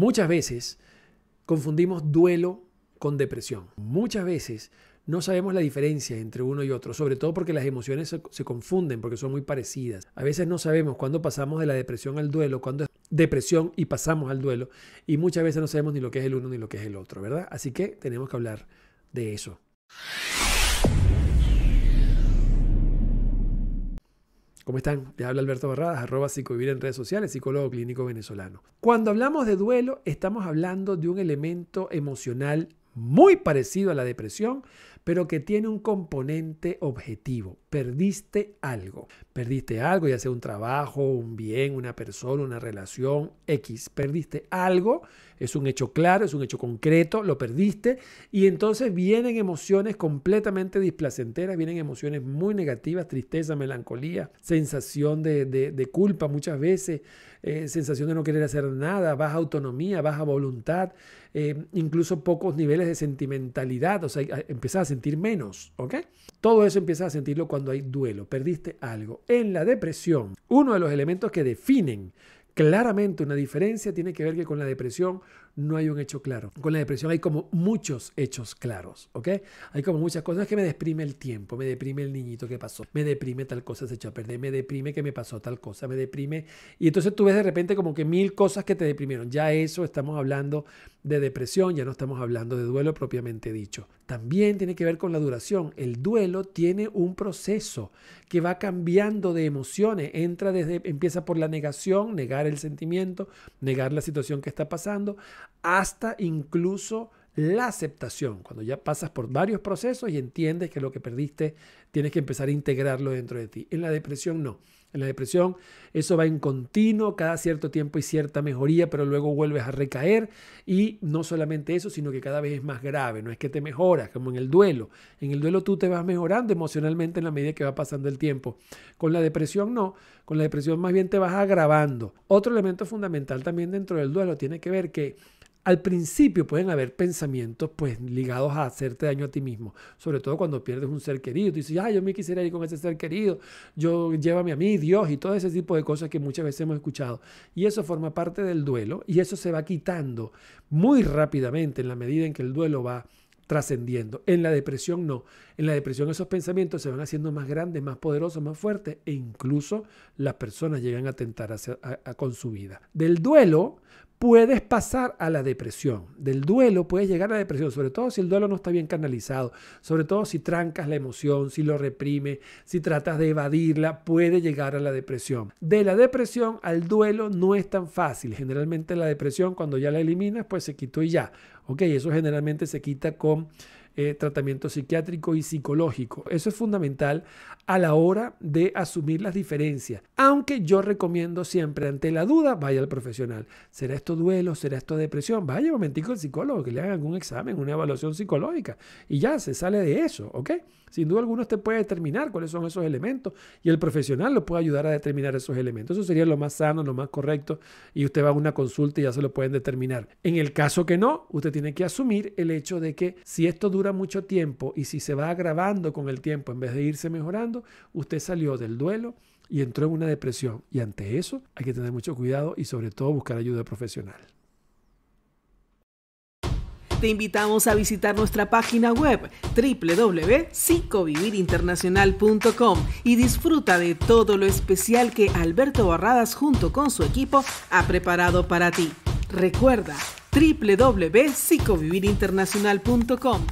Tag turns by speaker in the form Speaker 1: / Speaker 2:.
Speaker 1: Muchas veces confundimos duelo con depresión. Muchas veces no sabemos la diferencia entre uno y otro, sobre todo porque las emociones se, confunden, porque son muy parecidas. A veces no sabemos cuándo pasamos de la depresión al duelo, cuándo es depresión y pasamos al duelo, y muchas veces no sabemos ni lo que es el uno ni lo que es el otro, ¿verdad? Así que tenemos que hablar de eso. ¿Cómo están? Les habla Alberto Barradas, arroba psicovivir en redes sociales, psicólogo clínico venezolano. Cuando hablamos de duelo, estamos hablando de un elemento emocional muy parecido a la depresión, pero que tiene un componente objetivo. Perdiste algo. Perdiste algo, ya sea un trabajo, un bien, una persona, una relación, X. Perdiste algo, es un hecho claro, es un hecho concreto, lo perdiste. Y entonces vienen emociones completamente displacenteras, vienen emociones muy negativas, tristeza, melancolía, sensación de, culpa muchas veces, eh, sensación de no querer hacer nada, baja autonomía, baja voluntad, eh, incluso pocos niveles de sentimentalidad. O sea, empezás sentir menos, ¿ok? Todo eso empiezas a sentirlo cuando hay duelo, perdiste algo. En la depresión, uno de los elementos que definen claramente una diferencia tiene que ver que con la depresión no hay un hecho claro. Con la depresión hay como muchos hechos claros, ¿ok? Hay como muchas cosas que me deprime el tiempo, me deprime el niñito que pasó, me deprime tal cosa se echó a perder, me deprime que me pasó tal cosa, me deprime. Y entonces tú ves de repente como que mil cosas que te deprimieron. Ya eso estamos hablando de depresión, ya no estamos hablando de duelo propiamente dicho. También tiene que ver con la duración. El duelo tiene un proceso que va cambiando de emociones. Entra desde, empieza por la negación, negar el sentimiento, negar la situación que está pasando, hasta incluso la aceptación, cuando ya pasas por varios procesos y entiendes que lo que perdiste tienes que empezar a integrarlo dentro de ti. En la depresión no. En la depresión eso va en continuo, cada cierto tiempo hay cierta mejoría, pero luego vuelves a recaer y no solamente eso, sino que cada vez es más grave, no es que te mejoras, como en el duelo. En el duelo tú te vas mejorando emocionalmente en la medida que va pasando el tiempo. Con la depresión no, con la depresión más bien te vas agravando. Otro elemento fundamental también dentro del duelo tiene que ver que al principio pueden haber pensamientos pues ligados a hacerte daño a ti mismo, sobre todo cuando pierdes un ser querido. y dices, ah, yo me quisiera ir con ese ser querido, yo llévame a mí, Dios, y todo ese tipo de cosas que muchas veces hemos escuchado. Y eso forma parte del duelo y eso se va quitando muy rápidamente en la medida en que el duelo va trascendiendo. En la depresión no. En la depresión esos pensamientos se van haciendo más grandes, más poderosos, más fuertes e incluso las personas llegan a tentar con su vida. Del duelo puedes pasar a la depresión. Del duelo puedes llegar a la depresión, sobre todo si el duelo no está bien canalizado, sobre todo si trancas la emoción, si lo reprimes, si tratas de evadirla, puede llegar a la depresión. De la depresión al duelo no es tan fácil. Generalmente la depresión cuando ya la eliminas, pues se quitó y ya. Ok, eso generalmente se quita con Raum Eh, tratamiento psiquiátrico y psicológico. Eso es fundamental a la hora de asumir las diferencias. Aunque yo recomiendo siempre, ante la duda, vaya al profesional. ¿Será esto duelo? ¿Será esto depresión? Vaya un momentico al psicólogo, que le hagan algún examen, una evaluación psicológica. Y ya se sale de eso, ¿ok? Sin duda alguna usted puede determinar cuáles son esos elementos y el profesional lo puede ayudar a determinar esos elementos. Eso sería lo más sano, lo más correcto y usted va a una consulta y ya se lo pueden determinar. En el caso que no, usted tiene que asumir el hecho de que si esto duele, dura mucho tiempo y si se va agravando con el tiempo en vez de irse mejorando, usted salió del duelo y entró en una depresión. Y ante eso hay que tener mucho cuidado y sobre todo buscar ayuda profesional. Te invitamos a visitar nuestra página web www.psicovivirinternacional.com y disfruta de todo lo especial que Alberto Barradas junto con su equipo ha preparado para ti. Recuerda www.psicovivirinternacional.com